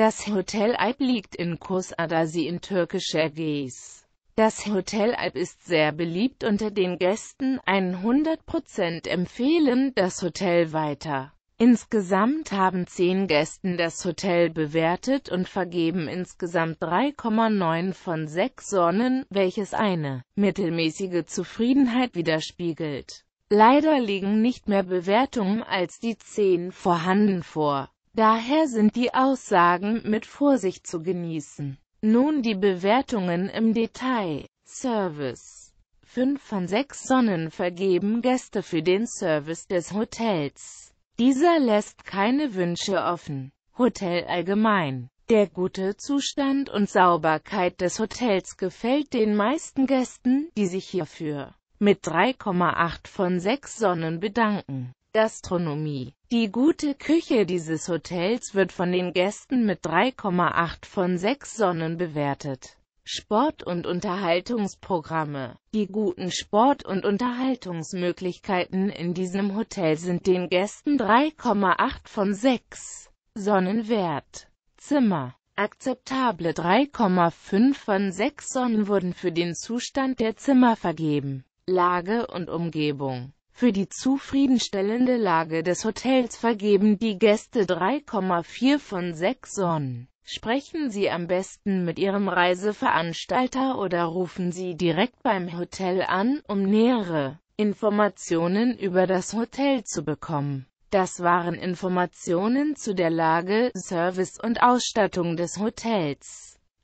Das Hotel Alp liegt in Kurs Adasi in türkischer Airways. Das Hotel Alp ist sehr beliebt unter den Gästen, 100% empfehlen das Hotel weiter. Insgesamt haben 10 Gästen das Hotel bewertet und vergeben insgesamt 3,9 von 6 Sonnen, welches eine mittelmäßige Zufriedenheit widerspiegelt. Leider liegen nicht mehr Bewertungen als die 10 vorhanden vor. Daher sind die Aussagen mit Vorsicht zu genießen. Nun die Bewertungen im Detail. Service. 5 von 6 Sonnen vergeben Gäste für den Service des Hotels. Dieser lässt keine Wünsche offen. Hotel allgemein. Der gute Zustand und Sauberkeit des Hotels gefällt den meisten Gästen, die sich hierfür mit 3,8 von 6 Sonnen bedanken. Gastronomie. Die gute Küche dieses Hotels wird von den Gästen mit 3,8 von 6 Sonnen bewertet. Sport- und Unterhaltungsprogramme. Die guten Sport- und Unterhaltungsmöglichkeiten in diesem Hotel sind den Gästen 3,8 von 6 Sonnen wert. Zimmer. Akzeptable 3,5 von 6 Sonnen wurden für den Zustand der Zimmer vergeben. Lage und Umgebung. Für die zufriedenstellende Lage des Hotels vergeben die Gäste 3,4 von 6 Sonnen. Sprechen Sie am besten mit Ihrem Reiseveranstalter oder rufen Sie direkt beim Hotel an, um nähere Informationen über das Hotel zu bekommen. Das waren Informationen zu der Lage, Service und Ausstattung des Hotels.